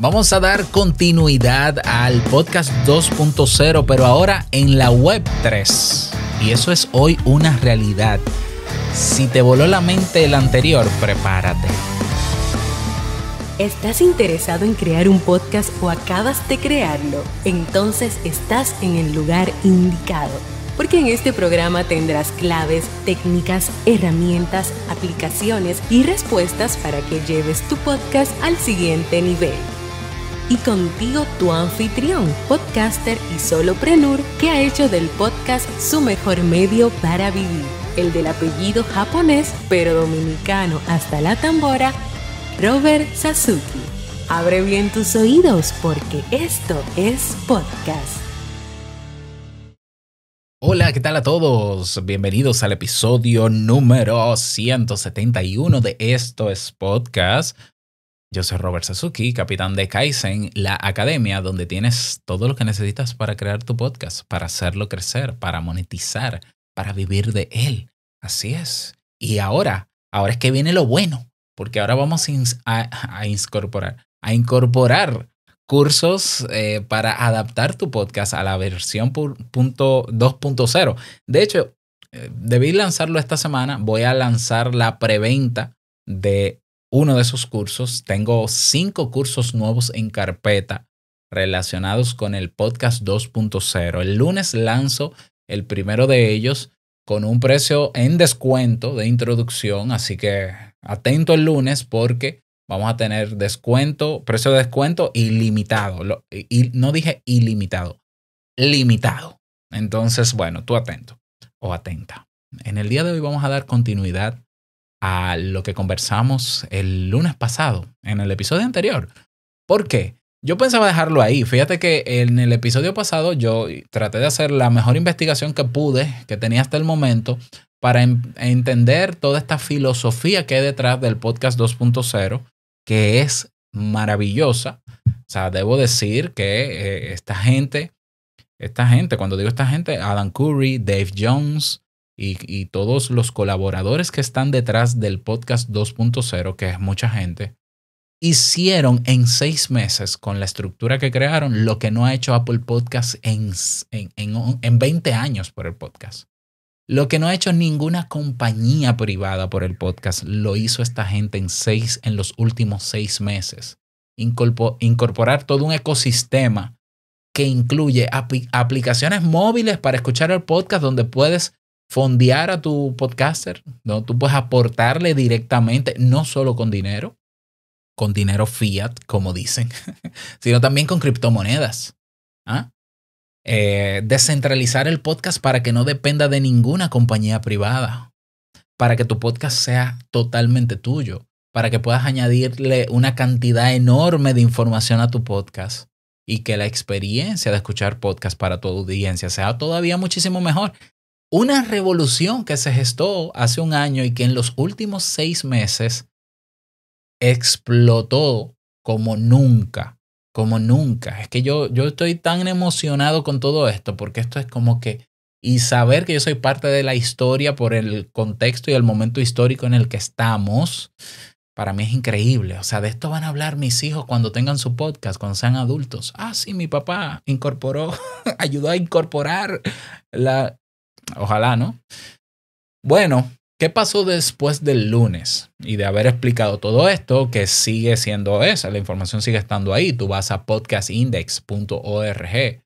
Vamos a dar continuidad al podcast 2.0, pero ahora en la web 3. Y eso es hoy una realidad. Si te voló la mente el anterior, prepárate. ¿Estás interesado en crear un podcast o acabas de crearlo? Entonces estás en el lugar indicado. Porque en este programa tendrás claves, técnicas, herramientas, aplicaciones y respuestas para que lleves tu podcast al siguiente nivel y contigo tu anfitrión, podcaster y soloprenur que ha hecho del podcast su mejor medio para vivir, el del apellido japonés pero dominicano hasta la tambora, Robert Sasuki. Abre bien tus oídos porque esto es podcast. Hola, ¿qué tal a todos? Bienvenidos al episodio número 171 de Esto es Podcast. Yo soy Robert Sasuki, capitán de Kaizen, la academia donde tienes todo lo que necesitas para crear tu podcast, para hacerlo crecer, para monetizar, para vivir de él. Así es. Y ahora, ahora es que viene lo bueno, porque ahora vamos a, incorporar, a incorporar cursos eh, para adaptar tu podcast a la versión 2.0. De hecho, eh, debí lanzarlo esta semana. Voy a lanzar la preventa de uno de esos cursos. Tengo cinco cursos nuevos en carpeta relacionados con el podcast 2.0. El lunes lanzo el primero de ellos con un precio en descuento de introducción, así que atento el lunes porque vamos a tener descuento, precio de descuento ilimitado. no dije ilimitado, limitado. Entonces, bueno, tú atento o atenta. En el día de hoy vamos a dar continuidad a lo que conversamos el lunes pasado, en el episodio anterior. ¿Por qué? Yo pensaba dejarlo ahí. Fíjate que en el episodio pasado yo traté de hacer la mejor investigación que pude, que tenía hasta el momento, para entender toda esta filosofía que hay detrás del podcast 2.0, que es maravillosa. O sea, debo decir que eh, esta gente, esta gente, cuando digo esta gente, Adam Curry, Dave Jones, y, todos los colaboradores que están detrás del podcast 2.0, que es mucha gente, hicieron en seis meses con la estructura que crearon lo que no ha hecho Apple Podcast en, en, 20 años por el podcast. Lo que no ha hecho ninguna compañía privada por el podcast lo hizo esta gente en, seis, en los últimos seis meses. incorporar todo un ecosistema que incluye aplicaciones móviles para escuchar el podcast donde puedes fondear a tu podcaster, ¿no? Tú puedes aportarle directamente, no solo con dinero, con dinero fiat, como dicen, sino también con criptomonedas. ¿Ah? Eh, descentralizar el podcast para que no dependa de ninguna compañía privada, para que tu podcast sea totalmente tuyo, para que puedas añadirle una cantidad enorme de información a tu podcast y que la experiencia de escuchar podcast para tu audiencia sea todavía muchísimo mejor. Una revolución que se gestó hace un año y que en los últimos seis meses explotó como nunca, como nunca. Es que yo, yo estoy tan emocionado con todo esto porque esto es como que, y saber que yo soy parte de la historia por el contexto y el momento histórico en el que estamos, para mí es increíble. O sea, de esto van a hablar mis hijos cuando tengan su podcast, cuando sean adultos. Ah, sí, mi papá incorporó, ayudó a incorporar la Ojalá, ¿no? Bueno, ¿qué pasó después del lunes? Y de haber explicado todo esto, que sigue siendo esa, la información sigue estando ahí. Tú vas a podcastindex.org, eh,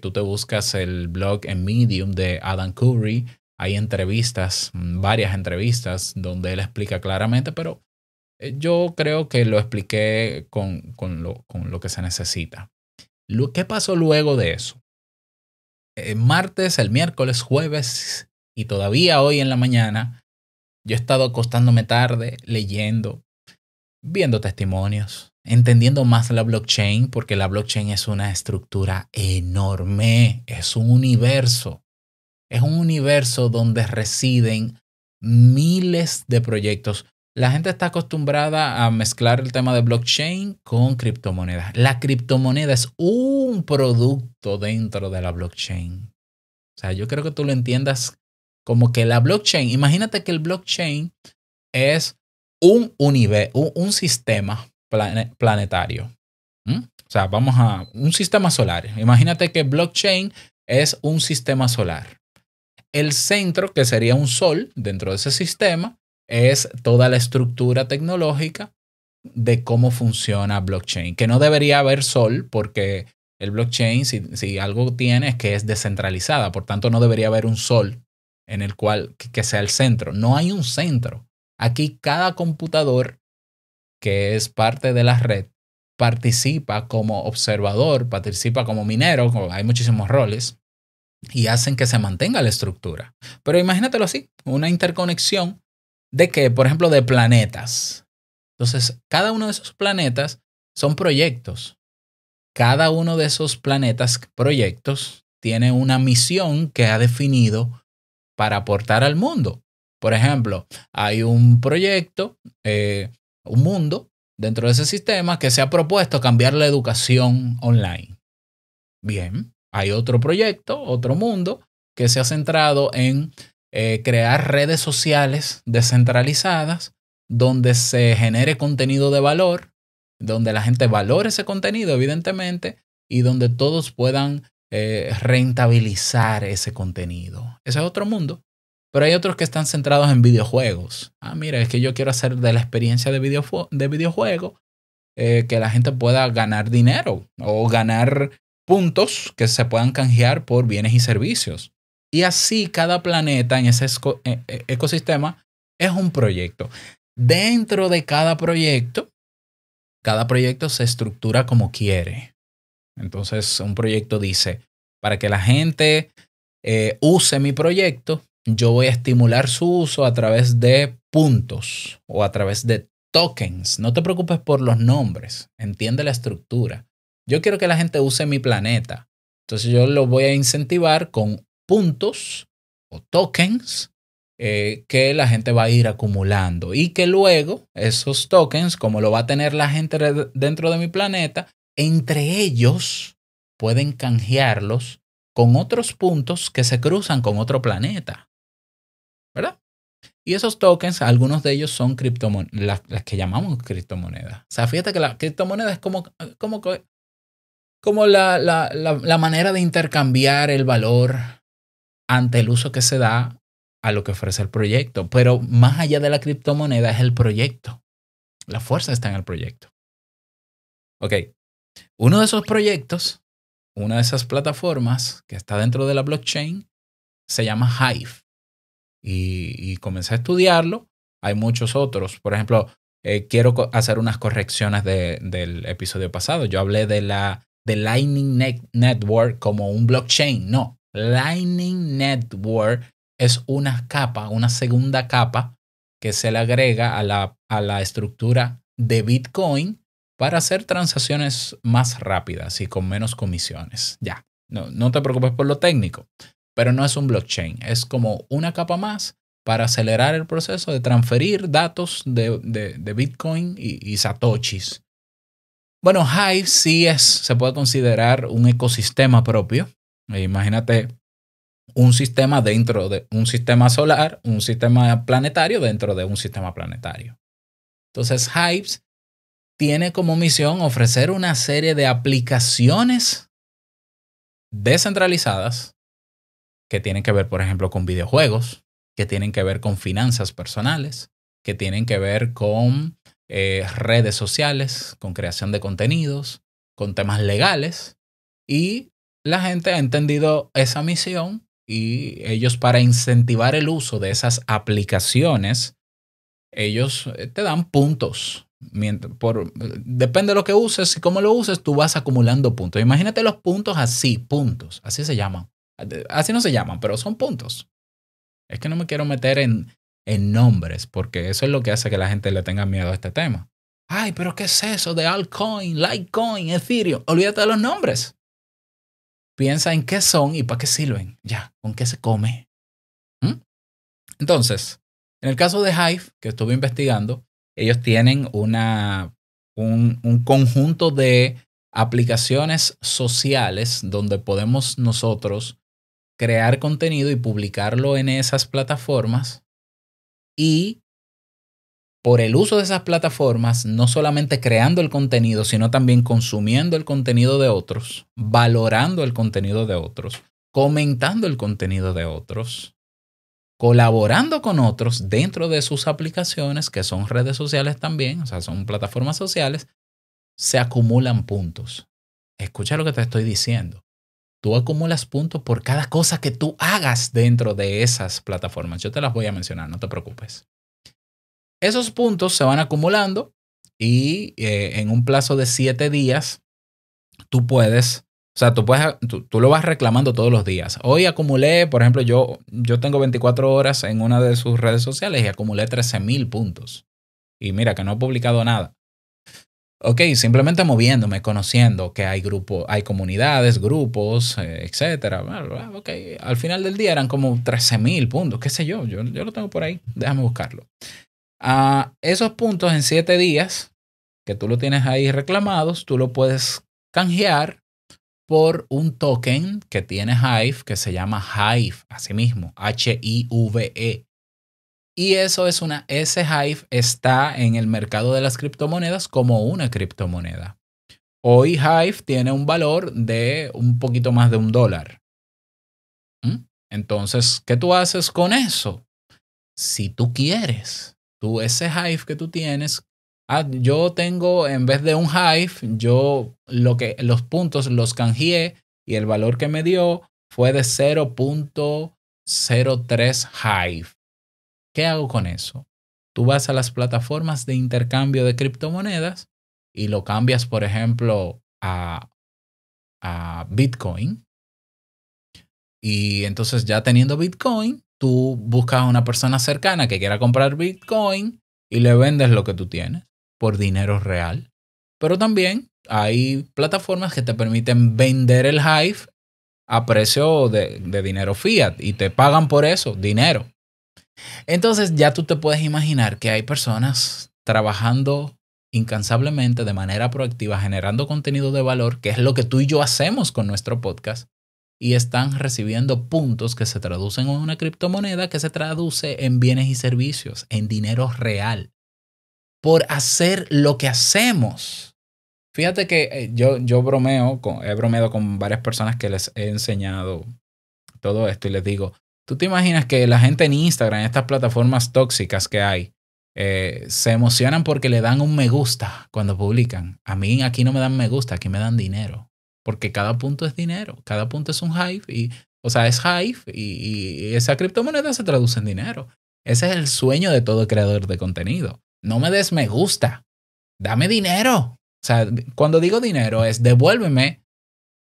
tú te buscas el blog en Medium de Adam Curry. Hay entrevistas, varias entrevistas, donde él explica claramente, pero eh, yo creo que lo expliqué con, lo, con lo que se necesita. ¿Qué pasó luego de eso? Eh, martes, el miércoles, jueves y todavía hoy en la mañana, yo he estado acostándome tarde leyendo, viendo testimonios, entendiendo más la blockchain, porque la blockchain es una estructura enorme, es un universo. Es un universo donde residen miles de proyectos, la gente está acostumbrada a mezclar el tema de blockchain con criptomonedas. La criptomoneda es un producto dentro de la blockchain. O sea, yo creo que tú lo entiendas como que la blockchain, imagínate que el blockchain es un universo, un, sistema planetario. O sea, vamos a un sistema solar. Imagínate que blockchain es un sistema solar. El centro, que sería un sol dentro de ese sistema, es toda la estructura tecnológica de cómo funciona blockchain, que no debería haber sol porque el blockchain, si, algo tiene, es que es descentralizada, por tanto no debería haber un sol en el cual que sea el centro. No hay un centro. Aquí cada computador que es parte de la red participa como observador, participa como minero, hay muchísimos roles, y hacen que se mantenga la estructura. Pero imagínatelo así, una interconexión de qué? por ejemplo, de planetas. Entonces, cada uno de esos planetas son proyectos. Cada uno de esos planetas, proyectos, tiene una misión que ha definido para aportar al mundo. Por ejemplo, hay un proyecto, eh, un mundo dentro de ese sistema que se ha propuesto cambiar la educación online. Bien, hay otro proyecto, otro mundo que se ha centrado en eh, crear redes sociales descentralizadas donde se genere contenido de valor, donde la gente valore ese contenido, evidentemente, y donde todos puedan eh, rentabilizar ese contenido. Ese es otro mundo. Pero hay otros que están centrados en videojuegos. Ah, mira, es que yo quiero hacer de la experiencia de, videojuego, eh, que la gente pueda ganar dinero o ganar puntos que se puedan canjear por bienes y servicios. Y así cada planeta en ese eh, eh, ecosistema es un proyecto. Dentro de cada proyecto, cada proyecto se estructura como quiere. Entonces, un proyecto dice, para que la gente eh, use mi proyecto, yo voy a estimular su uso a través de puntos o a través de tokens. No te preocupes por los nombres, entiende la estructura. Yo quiero que la gente use mi planeta. Entonces yo lo voy a incentivar con puntos o tokens eh, que la gente va a ir acumulando y que luego esos tokens, como lo va a tener la gente dentro de mi planeta, entre ellos pueden canjearlos con otros puntos que se cruzan con otro planeta. ¿Verdad? Y esos tokens, algunos de ellos son las, las, que llamamos criptomonedas. O sea, fíjate que la criptomoneda es como, como, como la, la, la manera de intercambiar el valor ante el uso que se da a lo que ofrece el proyecto. Pero más allá de la criptomoneda es el proyecto. La fuerza está en el proyecto. Ok, uno de esos proyectos, una de esas plataformas que está dentro de la blockchain, se llama Hive. Y, comencé a estudiarlo. Hay muchos otros. Por ejemplo, eh, quiero hacer unas correcciones del episodio pasado. Yo hablé de la de Lightning Network como un blockchain. No, Lightning Network es una capa, una segunda capa que se le agrega a la, estructura de Bitcoin para hacer transacciones más rápidas y con menos comisiones. Ya, no, te preocupes por lo técnico, pero no es un blockchain, es como una capa más para acelerar el proceso de transferir datos de, Bitcoin y, y, satoshis. Bueno, Hive sí es, se puede considerar un ecosistema propio eh, imagínate un sistema dentro de un sistema solar, un sistema planetario dentro de un sistema planetario. Entonces, Hypes tiene como misión ofrecer una serie de aplicaciones descentralizadas que tienen que ver, por ejemplo, con videojuegos, que tienen que ver con finanzas personales, que tienen que ver con eh, redes sociales, con creación de contenidos, con temas legales y la gente ha entendido esa misión y ellos para incentivar el uso de esas aplicaciones, ellos eh, te dan puntos. Por, depende de lo que uses y cómo lo uses, tú vas acumulando puntos. Imagínate los puntos así, puntos, así se llaman. Así no se llaman, pero son puntos. Es que no me quiero meter en, en nombres, porque eso es lo que hace que la gente le tenga miedo a este tema. Ay, pero ¿qué es eso de altcoin, litecoin, ethereum? Olvídate de los nombres. Piensa en qué son y para qué sirven. Ya, con qué se come. ¿Mm? Entonces, en el caso de Hive, que estuve investigando, ellos tienen una, un conjunto de aplicaciones sociales donde podemos nosotros crear contenido y publicarlo en esas plataformas y por el uso de esas plataformas, no solamente creando el contenido, sino también consumiendo el contenido de otros, valorando el contenido de otros, comentando el contenido de otros, colaborando con otros dentro de sus aplicaciones, que son redes sociales también, o sea, son plataformas sociales, se acumulan puntos. Escucha lo que te estoy diciendo. Tú acumulas puntos por cada cosa que tú hagas dentro de esas plataformas. Yo te las voy a mencionar, no te preocupes. Esos puntos se van acumulando y eh, en un plazo de siete días tú puedes, o sea, tú, lo vas reclamando todos los días. Hoy acumulé, por ejemplo, yo, yo tengo 24 horas en una de sus redes sociales y acumulé 13 mil puntos. Y mira que no he publicado nada. Ok, simplemente moviéndome, conociendo que hay grupos, hay comunidades, grupos, eh, etcétera. Ok, al final del día eran como 13 mil puntos, qué sé yo, yo, yo lo tengo por ahí, déjame buscarlo. A esos puntos en siete días que tú lo tienes ahí reclamados, tú lo puedes canjear por un token que tiene Hive que se llama Hive, así mismo, H-I-V-E. Y eso es una, ese Hive está en el mercado de las criptomonedas como una criptomoneda. Hoy Hive tiene un valor de un poquito más de un dólar. ¿Mm? Entonces, ¿qué tú haces con eso? Si tú quieres, tú ese hive que tú tienes, ah, yo tengo en vez de un hive, yo lo que los puntos los canjeé y el valor que me dio fue de 0.03 hive. ¿Qué hago con eso? Tú vas a las plataformas de intercambio de criptomonedas y lo cambias, por ejemplo, a, a Bitcoin. Y entonces ya teniendo Bitcoin, tú buscas a una persona cercana que quiera comprar Bitcoin y le vendes lo que tú tienes por dinero real. Pero también hay plataformas que te permiten vender el Hive a precio de, de dinero fiat y te pagan por eso, dinero. Entonces ya tú te puedes imaginar que hay personas trabajando incansablemente de manera proactiva, generando contenido de valor, que es lo que tú y yo hacemos con nuestro podcast, y están recibiendo puntos que se traducen en una criptomoneda que se traduce en bienes y servicios, en dinero real, por hacer lo que hacemos. Fíjate que eh, yo, yo bromeo, he bromeado con varias personas que les he enseñado todo esto y les digo, ¿tú te imaginas que la gente en Instagram, en estas plataformas tóxicas que hay, eh, se emocionan porque le dan un me gusta cuando publican? A mí aquí no me dan me gusta, aquí me dan dinero porque cada punto es dinero, cada punto es un hype y, o sea, es hype y, y esa criptomoneda se traduce en dinero. Ese es el sueño de todo creador de contenido. No me des me gusta, dame dinero. O sea, cuando digo dinero es devuélveme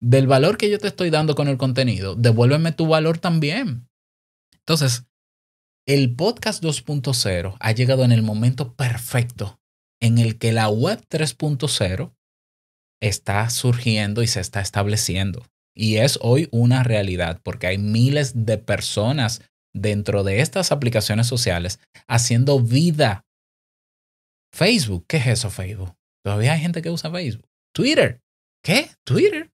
del valor que yo te estoy dando con el contenido, devuélveme tu valor también. Entonces, el podcast 2.0 ha llegado en el momento perfecto en el que la web 3.0 está surgiendo y se está estableciendo. Y es hoy una realidad porque hay miles de personas dentro de estas aplicaciones sociales haciendo vida. Facebook, ¿qué es eso Facebook? Todavía hay gente que usa Facebook. Twitter, ¿qué? Twitter.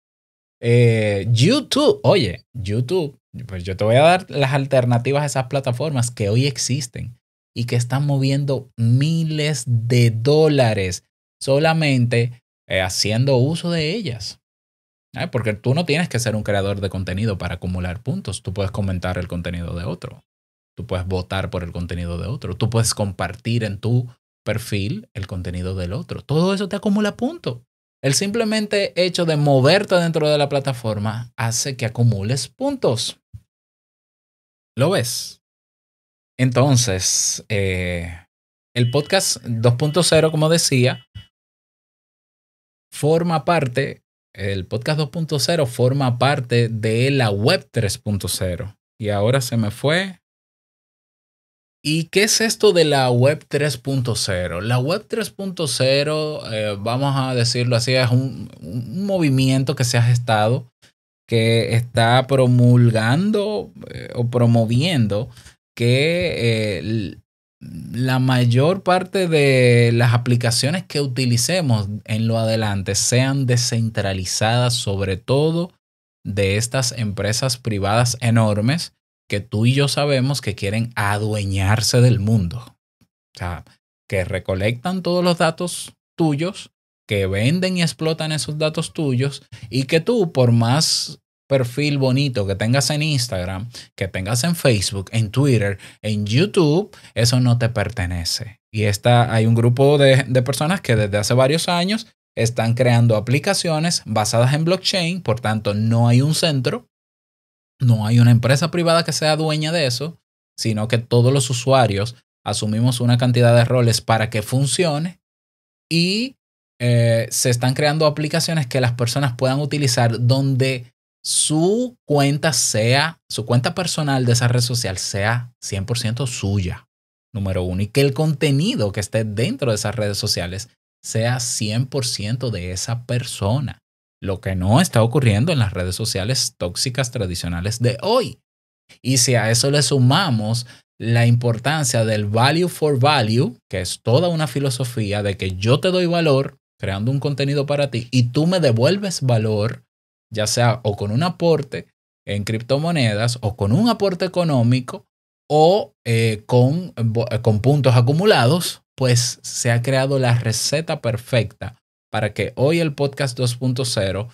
Eh, YouTube, oye, YouTube, pues yo te voy a dar las alternativas a esas plataformas que hoy existen y que están moviendo miles de dólares solamente eh, haciendo uso de ellas. ¿eh? Porque tú no tienes que ser un creador de contenido para acumular puntos. Tú puedes comentar el contenido de otro. Tú puedes votar por el contenido de otro. Tú puedes compartir en tu perfil el contenido del otro. Todo eso te acumula puntos. El simplemente hecho de moverte dentro de la plataforma hace que acumules puntos. ¿Lo ves? Entonces, eh, el podcast 2.0, como decía, forma parte, el podcast 2.0 forma parte de la web 3.0. Y ahora se me fue. ¿Y qué es esto de la web 3.0? La web 3.0, eh, vamos a decirlo así, es un, movimiento que se ha gestado que está promulgando eh, o promoviendo que eh, la mayor parte de las aplicaciones que utilicemos en lo adelante sean descentralizadas, sobre todo de estas empresas privadas enormes que tú y yo sabemos que quieren adueñarse del mundo. O sea, que recolectan todos los datos tuyos, que venden y explotan esos datos tuyos y que tú, por más perfil bonito que tengas en Instagram, que tengas en Facebook, en Twitter, en YouTube, eso no te pertenece. Y hay un grupo de, personas que desde hace varios años están creando aplicaciones basadas en blockchain, por tanto no hay un centro, no hay una empresa privada que sea dueña de eso, sino que todos los usuarios asumimos una cantidad de roles para que funcione y eh, se están creando aplicaciones que las personas puedan utilizar donde su cuenta sea, su cuenta personal de esa red social sea 100% suya, número uno, y que el contenido que esté dentro de esas redes sociales sea 100% de esa persona, lo que no está ocurriendo en las redes sociales tóxicas tradicionales de hoy. Y si a eso le sumamos la importancia del value for value, que es toda una filosofía de que yo te doy valor creando un contenido para ti y tú me devuelves valor ya sea o con un aporte en criptomonedas o con un aporte económico o eh, con, eh, con puntos acumulados, pues se ha creado la receta perfecta para que hoy el podcast 2.0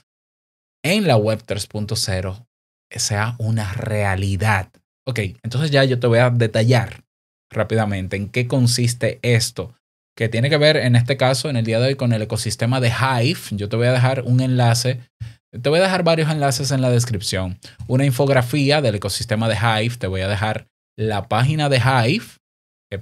en la web 3.0 sea una realidad. Ok, entonces ya yo te voy a detallar rápidamente en qué consiste esto, que tiene que ver en este caso, en el día de hoy, con el ecosistema de Hive. Yo te voy a dejar un enlace te voy a dejar varios enlaces en la descripción. Una infografía del ecosistema de Hive. Te voy a dejar la página de Hive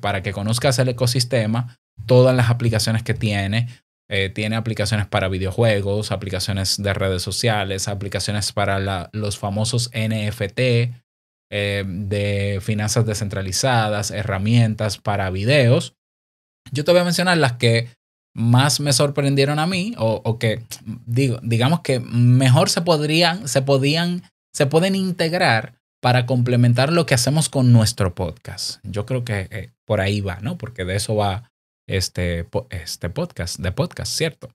para que conozcas el ecosistema, todas las aplicaciones que tiene. Eh, tiene aplicaciones para videojuegos, aplicaciones de redes sociales, aplicaciones para los famosos NFT, eh, de finanzas descentralizadas, herramientas para videos. Yo te voy a mencionar las que más me sorprendieron a mí, o, que digo, digamos que mejor se podrían, se podían, se pueden integrar para complementar lo que hacemos con nuestro podcast. Yo creo que eh, por ahí va, ¿no? Porque de eso va este, este podcast, de podcast, ¿cierto?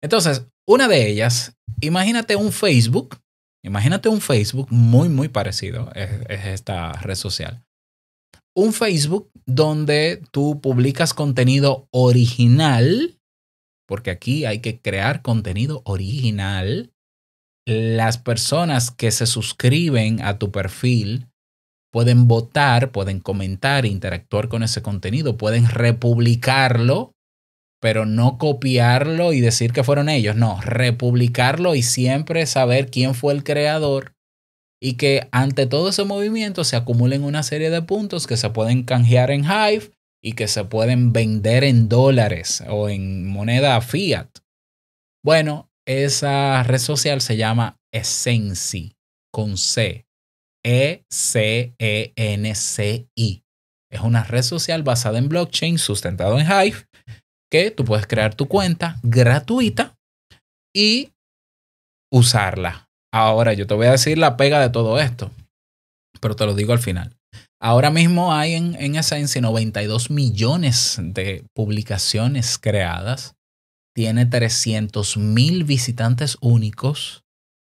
Entonces, una de ellas, imagínate un Facebook, imagínate un Facebook muy, muy parecido, es esta red social. Un Facebook donde tú publicas contenido original porque aquí hay que crear contenido original. Las personas que se suscriben a tu perfil pueden votar, pueden comentar, interactuar con ese contenido, pueden republicarlo, pero no copiarlo y decir que fueron ellos, no, republicarlo y siempre saber quién fue el creador y que ante todo ese movimiento se acumulen una serie de puntos que se pueden canjear en Hive y que se pueden vender en dólares o en moneda fiat. Bueno, esa red social se llama Essenci con C. E-C-E-N-C-I. Es una red social basada en blockchain, sustentado en Hive, que tú puedes crear tu cuenta gratuita y usarla. Ahora, yo te voy a decir la pega de todo esto, pero te lo digo al final. Ahora mismo hay en, en 92 millones de publicaciones creadas. Tiene 300 mil visitantes únicos,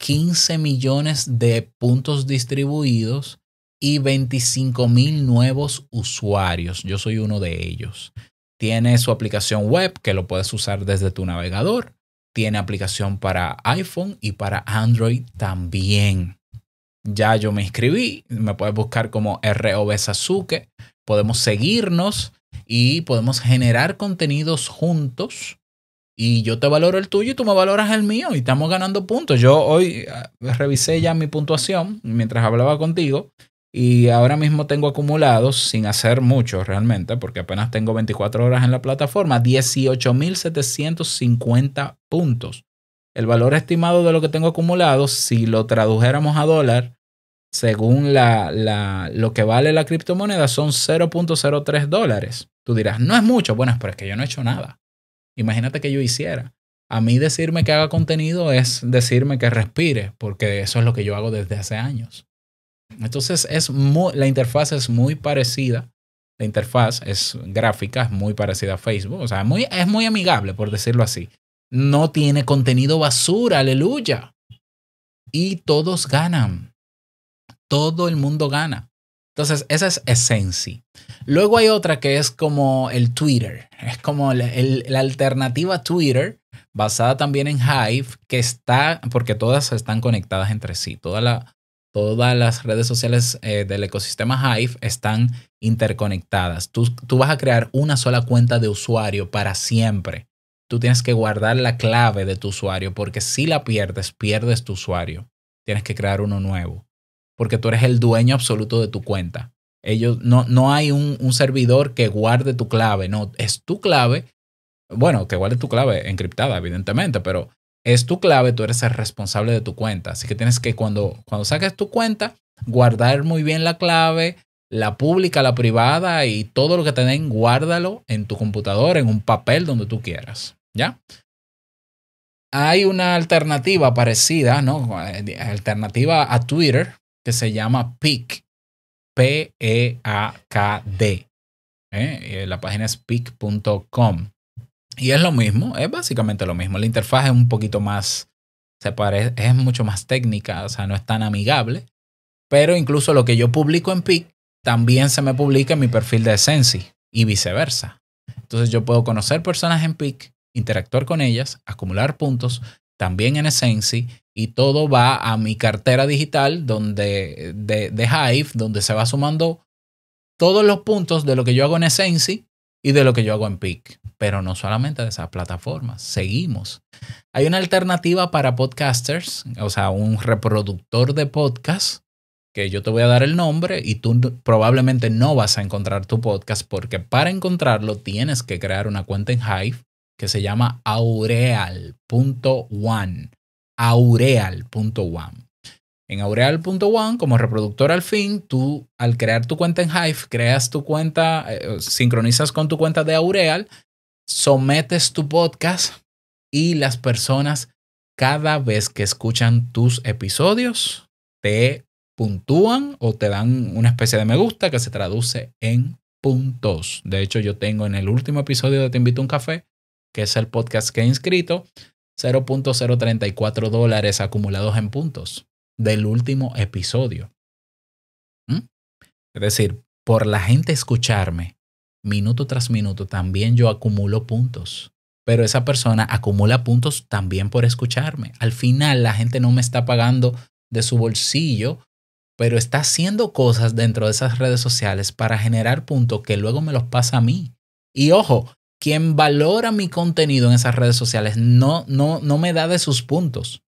15 millones de puntos distribuidos y 25 mil nuevos usuarios. Yo soy uno de ellos. Tiene su aplicación web que lo puedes usar desde tu navegador. Tiene aplicación para iPhone y para Android también ya yo me inscribí, me puedes buscar como ROB Sasuke, podemos seguirnos y podemos generar contenidos juntos y yo te valoro el tuyo y tú me valoras el mío y estamos ganando puntos. Yo hoy eh, revisé ya mi puntuación mientras hablaba contigo y ahora mismo tengo acumulados, sin hacer mucho realmente, porque apenas tengo 24 horas en la plataforma, 18.750 puntos. El valor estimado de lo que tengo acumulado, si lo tradujéramos a dólar, según la, la, lo que vale la criptomoneda, son 0.03 dólares. Tú dirás, no es mucho. Bueno, pero es que yo no he hecho nada. Imagínate que yo hiciera. A mí decirme que haga contenido es decirme que respire, porque eso es lo que yo hago desde hace años. Entonces, es la interfaz es muy parecida. La interfaz es gráfica, es muy parecida a Facebook. O sea, muy, es muy amigable, por decirlo así. No tiene contenido basura, aleluya. Y todos ganan todo el mundo gana. Entonces, esa es esencia. Luego hay otra que es como el Twitter. Es como la alternativa Twitter, basada también en Hive, que está, porque todas están conectadas entre sí. todas las redes sociales eh, del ecosistema Hive están interconectadas. tú vas a crear una sola cuenta de usuario para siempre. Tú tienes que guardar la clave de tu usuario, porque si la pierdes, pierdes tu usuario. Tienes que crear uno nuevo porque tú eres el dueño absoluto de tu cuenta. Ellos, no, no hay un, un servidor que guarde tu clave, no, es tu clave. Bueno, que guarde tu clave encriptada, evidentemente, pero es tu clave, tú eres el responsable de tu cuenta. Así que tienes que cuando, cuando saques tu cuenta, guardar muy bien la clave, la pública, la privada y todo lo que te den, guárdalo en tu computador, en un papel donde tú quieras. ¿Ya? Hay una alternativa parecida, ¿no? Eh, alternativa a Twitter, que se llama PIC P-E-A-K-D. k d ¿eh? Eh, La página es PIC.com. Y es lo mismo, es básicamente lo mismo. La interfaz es un poquito más, se parece, es mucho más técnica, o sea, no es tan amigable. Pero incluso lo que yo publico en PIC también se me publica en mi perfil de Sensi y viceversa. Entonces yo puedo conocer personas en PIC, interactuar con ellas, acumular puntos también en Essency, y todo va a mi cartera digital donde, de, de Hive, donde se va sumando todos los puntos de lo que yo hago en Essency y de lo que yo hago en PIC, pero no solamente de esas plataformas, seguimos. Hay una alternativa para podcasters, o sea, un reproductor de podcast, que yo te voy a dar el nombre y tú probablemente no vas a encontrar tu podcast porque para encontrarlo tienes que crear una cuenta en Hive que se llama aureal.one. Aureal.one. En Aureal.one, como reproductor al fin, tú al crear tu cuenta en Hive, creas tu cuenta, eh, sincronizas con tu cuenta de Aureal, sometes tu podcast y las personas cada vez que escuchan tus episodios te puntúan o te dan una especie de me gusta que se traduce en puntos. De hecho, yo tengo en el último episodio de Te invito a un café, que es el podcast que he inscrito, 0.034 dólares acumulados en puntos del último episodio. ¿Mm? Es decir, por la gente escucharme minuto tras minuto, también yo acumulo puntos. Pero esa persona acumula puntos también por escucharme. Al final, la gente no me está pagando de su bolsillo, pero está haciendo cosas dentro de esas redes sociales para generar puntos que luego me los pasa a mí. Y ojo, quien valora mi contenido en esas redes sociales no, no, no me da de sus puntos.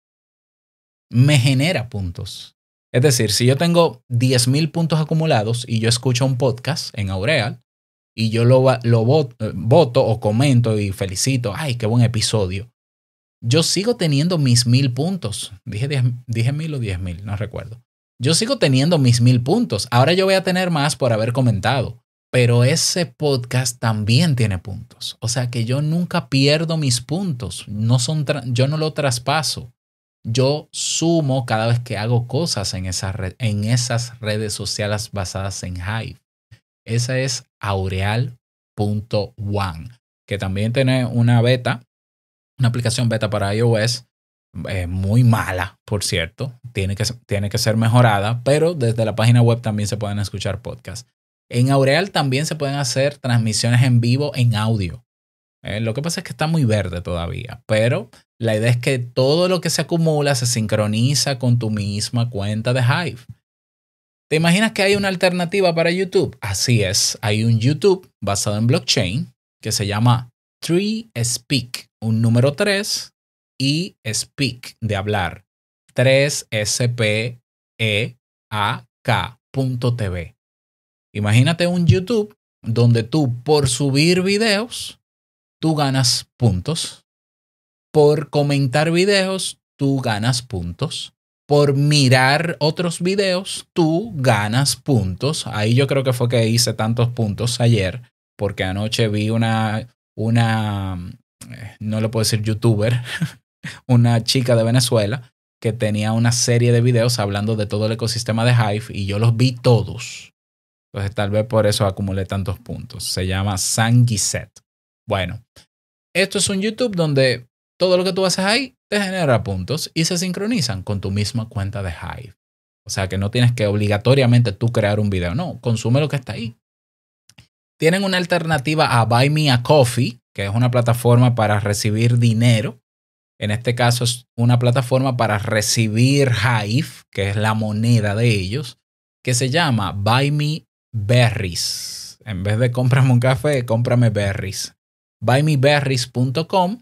Me genera puntos. Es decir, si yo tengo 10.000 puntos acumulados y yo escucho un podcast en Aureal y yo lo, lo eh, voto, o comento y felicito, ay, qué buen episodio. Yo sigo teniendo mis 1.000 puntos. Dije 10.000 dije o 10.000, no recuerdo. Yo sigo teniendo mis 1.000 puntos. Ahora yo voy a tener más por haber comentado pero ese podcast también tiene puntos. O sea que yo nunca pierdo mis puntos, no son yo no lo traspaso. Yo sumo cada vez que hago cosas en, en esas redes sociales basadas en Hive. Esa es aureal.one, que también tiene una beta, una aplicación beta para iOS, eh, muy mala, por cierto. Tiene que, tiene que ser mejorada, pero desde la página web también se pueden escuchar podcasts. En Aureal también se pueden hacer transmisiones en vivo en audio. Eh, lo que pasa es que está muy verde todavía, pero la idea es que todo lo que se acumula se sincroniza con tu misma cuenta de Hive. ¿Te imaginas que hay una alternativa para YouTube? Así es, hay un YouTube basado en blockchain que se llama 3Speak, un número 3 y Speak de hablar. 3SPEAK.tv. Imagínate un YouTube donde tú por subir videos, tú ganas puntos. Por comentar videos, tú ganas puntos. Por mirar otros videos, tú ganas puntos. Ahí yo creo que fue que hice tantos puntos ayer, porque anoche vi una, una, eh, no lo puedo decir youtuber, una chica de Venezuela que tenía una serie de videos hablando de todo el ecosistema de Hive y yo los vi todos. Entonces tal vez por eso acumulé tantos puntos. Se llama Sanguiset. Bueno, esto es un YouTube donde todo lo que tú haces ahí te genera puntos y se sincronizan con tu misma cuenta de Hive. O sea que no tienes que obligatoriamente tú crear un video, no, consume lo que está ahí. Tienen una alternativa a Buy Me a Coffee, que es una plataforma para recibir dinero. En este caso es una plataforma para recibir Hive, que es la moneda de ellos, que se llama Buy Me berries. En vez de cómprame un café, cómprame berries. Buymeberries.com,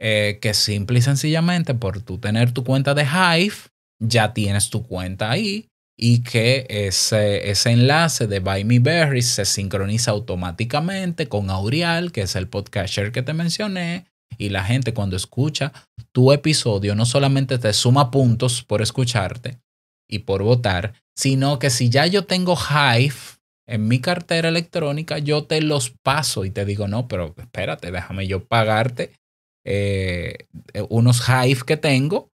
eh, que simple y sencillamente por tú tener tu cuenta de Hive, ya tienes tu cuenta ahí y que ese, ese enlace de buymeberries se sincroniza automáticamente con Aurial, que es el podcaster que te mencioné. Y la gente cuando escucha tu episodio no solamente te suma puntos por escucharte y por votar, sino que si ya yo tengo Hive en mi cartera electrónica, yo te los paso y te digo, no, pero espérate, déjame yo pagarte eh, unos Hive que tengo,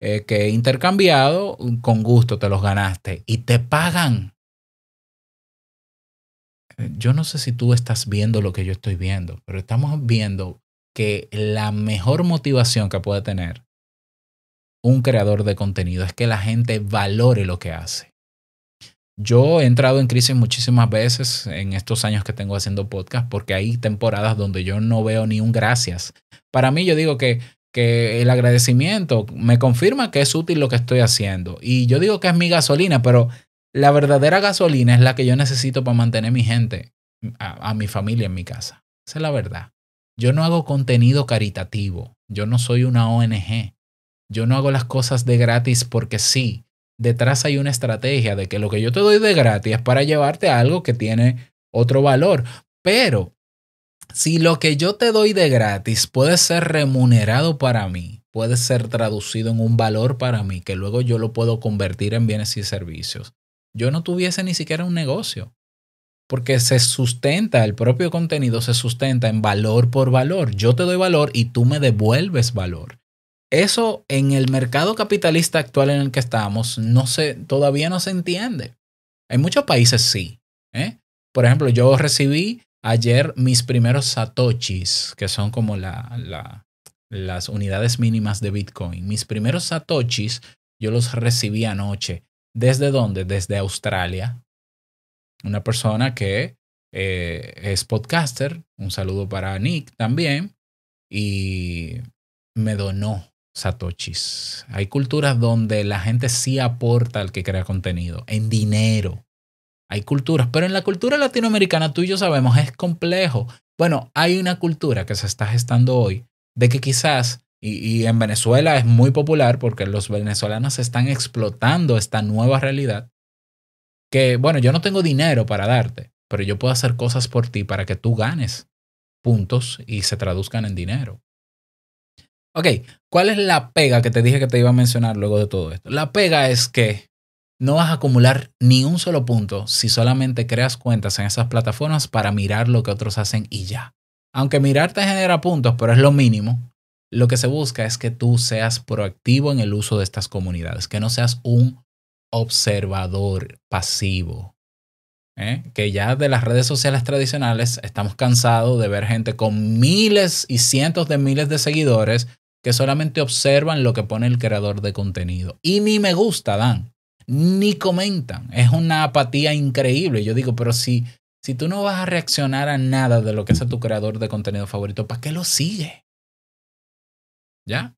eh, que he intercambiado, con gusto te los ganaste y te pagan. Yo no sé si tú estás viendo lo que yo estoy viendo, pero estamos viendo que la mejor motivación que puede tener un creador de contenido es que la gente valore lo que hace. Yo he entrado en crisis muchísimas veces en estos años que tengo haciendo podcast porque hay temporadas donde yo no veo ni un gracias. Para mí yo digo que, que el agradecimiento me confirma que es útil lo que estoy haciendo y yo digo que es mi gasolina, pero la verdadera gasolina es la que yo necesito para mantener mi gente, a, a mi familia en mi casa. Esa es la verdad. Yo no hago contenido caritativo, yo no soy una ONG, yo no hago las cosas de gratis porque sí detrás hay una estrategia de que lo que yo te doy de gratis es para llevarte a algo que tiene otro valor. Pero si lo que yo te doy de gratis puede ser remunerado para mí, puede ser traducido en un valor para mí, que luego yo lo puedo convertir en bienes y servicios, yo no tuviese ni siquiera un negocio. Porque se sustenta, el propio contenido se sustenta en valor por valor. Yo te doy valor y tú me devuelves valor. Eso en el mercado capitalista actual en el que estamos no se, todavía no se entiende. En muchos países sí. ¿eh? Por ejemplo, yo recibí ayer mis primeros satoshis, que son como la, las unidades mínimas de Bitcoin. Mis primeros satoshis yo los recibí anoche. ¿Desde dónde? Desde Australia. Una persona que eh, es podcaster. Un saludo para Nick también. Y me donó satoshis. Hay culturas donde la gente sí aporta al que crea contenido, en dinero. Hay culturas, pero en la cultura latinoamericana tú y yo sabemos, es complejo. Bueno, hay una cultura que se está gestando hoy de que quizás, y, y en Venezuela es muy popular porque los venezolanos están explotando esta nueva realidad, que bueno, yo no tengo dinero para darte, pero yo puedo hacer cosas por ti para que tú ganes puntos y se traduzcan en dinero. Ok, ¿cuál es la pega que te dije que te iba a mencionar luego de todo esto? La pega es que no vas a acumular ni un solo punto si solamente creas cuentas en esas plataformas para mirar lo que otros hacen y ya. Aunque mirar te genera puntos, pero es lo mínimo, lo que se busca es que tú seas proactivo en el uso de estas comunidades, que no seas un observador pasivo. ¿eh? Que ya de las redes sociales tradicionales estamos cansados de ver gente con miles y cientos de miles de seguidores que solamente observan lo que pone el creador de contenido. Y ni me gusta dan, ni comentan. Es una apatía increíble. Yo digo, pero si, si tú no vas a reaccionar a nada de lo que hace tu creador de contenido favorito, ¿para qué lo sigue? ¿Ya?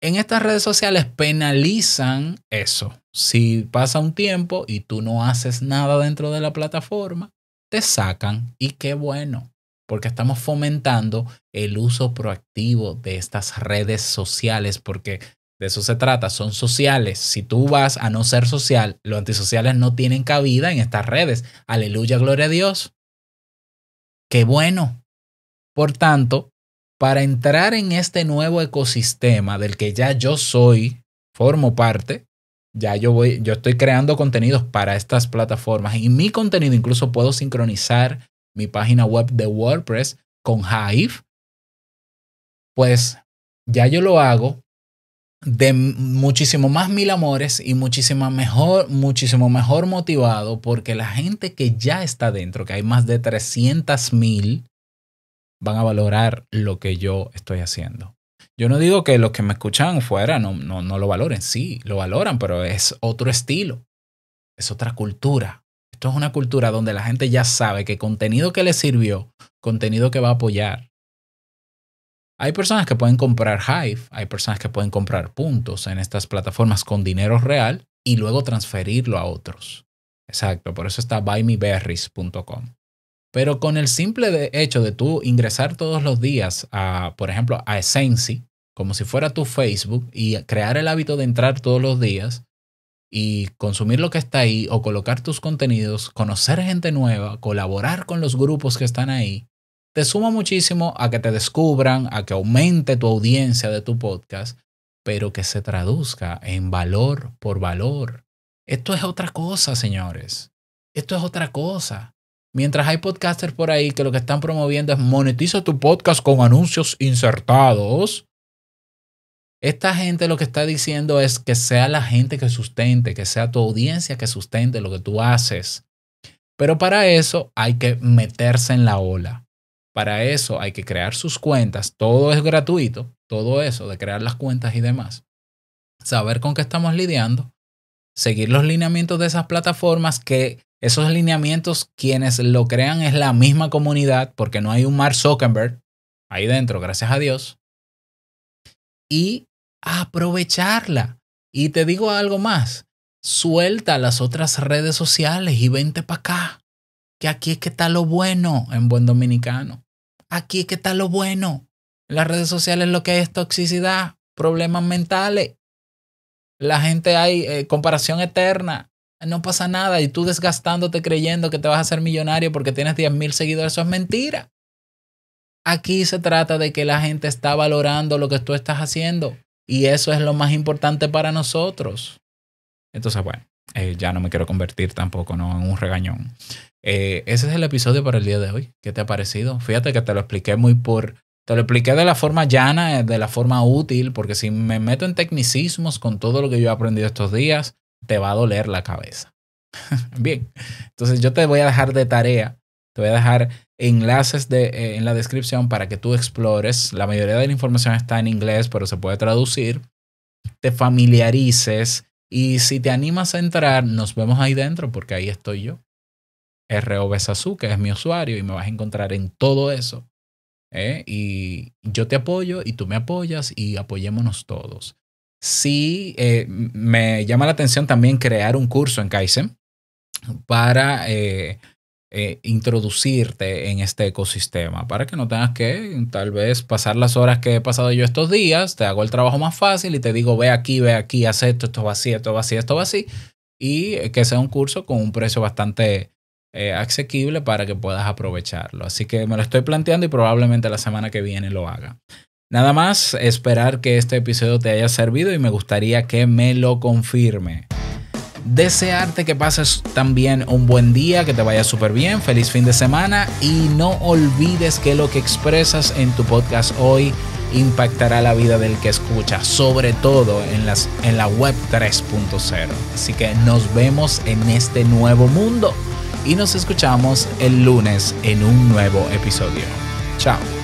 En estas redes sociales penalizan eso. Si pasa un tiempo y tú no haces nada dentro de la plataforma, te sacan y qué bueno porque estamos fomentando el uso proactivo de estas redes sociales, porque de eso se trata, son sociales. Si tú vas a no ser social, los antisociales no tienen cabida en estas redes. Aleluya, gloria a Dios. Qué bueno. Por tanto, para entrar en este nuevo ecosistema del que ya yo soy, formo parte, ya yo voy, yo estoy creando contenidos para estas plataformas y mi contenido incluso puedo sincronizar mi página web de WordPress con Hive, pues ya yo lo hago de muchísimo más mil amores y muchísimo mejor, muchísimo mejor motivado porque la gente que ya está dentro, que hay más de 300 mil, van a valorar lo que yo estoy haciendo. Yo no digo que los que me escuchan fuera no, no, no lo valoren, sí, lo valoran, pero es otro estilo, es otra cultura, esto es una cultura donde la gente ya sabe que contenido que le sirvió, contenido que va a apoyar. Hay personas que pueden comprar Hive, hay personas que pueden comprar puntos en estas plataformas con dinero real y luego transferirlo a otros. Exacto, por eso está buymeberries.com. Pero con el simple hecho de tú ingresar todos los días a, por ejemplo, a Essency, como si fuera tu Facebook, y crear el hábito de entrar todos los días, y consumir lo que está ahí o colocar tus contenidos, conocer gente nueva, colaborar con los grupos que están ahí, te suma muchísimo a que te descubran, a que aumente tu audiencia de tu podcast, pero que se traduzca en valor por valor. Esto es otra cosa, señores. Esto es otra cosa. Mientras hay podcasters por ahí que lo que están promoviendo es monetiza tu podcast con anuncios insertados, esta gente lo que está diciendo es que sea la gente que sustente, que sea tu audiencia que sustente lo que tú haces. Pero para eso hay que meterse en la ola. Para eso hay que crear sus cuentas. Todo es gratuito, todo eso de crear las cuentas y demás. Saber con qué estamos lidiando, seguir los lineamientos de esas plataformas que esos lineamientos quienes lo crean es la misma comunidad porque no hay un Mark Zuckerberg ahí dentro, gracias a Dios. Y aprovecharla. Y te digo algo más, suelta las otras redes sociales y vente para acá, que aquí es que está lo bueno en buen dominicano. Aquí es que está lo bueno. las redes sociales lo que es toxicidad, problemas mentales. La gente hay eh, comparación eterna. No pasa nada y tú desgastándote creyendo que te vas a hacer millonario porque tienes 10.000 mil seguidores, eso es mentira. Aquí se trata de que la gente está valorando lo que tú estás haciendo. Y eso es lo más importante para nosotros. Entonces, bueno, eh, ya no me quiero convertir tampoco en un regañón. Eh, ese es el episodio para el día de hoy. ¿Qué te ha parecido? Fíjate que te lo expliqué muy por... Te lo expliqué de la forma llana, eh, de la forma útil, porque si me meto en tecnicismos con todo lo que yo he aprendido estos días, te va a doler la cabeza. Bien, entonces yo te voy a dejar de tarea te voy a dejar enlaces de, eh, en la descripción para que tú explores. La mayoría de la información está en inglés, pero se puede traducir. Te familiarices y si te animas a entrar, nos vemos ahí dentro porque ahí estoy yo. ROB que es mi usuario y me vas a encontrar en todo eso. ¿eh? Y yo te apoyo y tú me apoyas y apoyémonos todos. Sí, eh, me llama la atención también crear un curso en Kaizen para eh, eh, introducirte en este ecosistema para que no tengas que tal vez pasar las horas que he pasado yo estos días, te hago el trabajo más fácil y te digo, ve aquí, ve aquí, haz esto, esto va así, esto va así, esto va así, y eh, que sea un curso con un precio bastante eh, asequible para que puedas aprovecharlo. Así que me lo estoy planteando y probablemente la semana que viene lo haga. Nada más esperar que este episodio te haya servido y me gustaría que me lo confirme. Desearte que pases también un buen día, que te vaya súper bien, feliz fin de semana y no olvides que lo que expresas en tu podcast hoy impactará la vida del que escucha, sobre todo en, las, en la web 3.0. Así que nos vemos en este nuevo mundo y nos escuchamos el lunes en un nuevo episodio. Chao.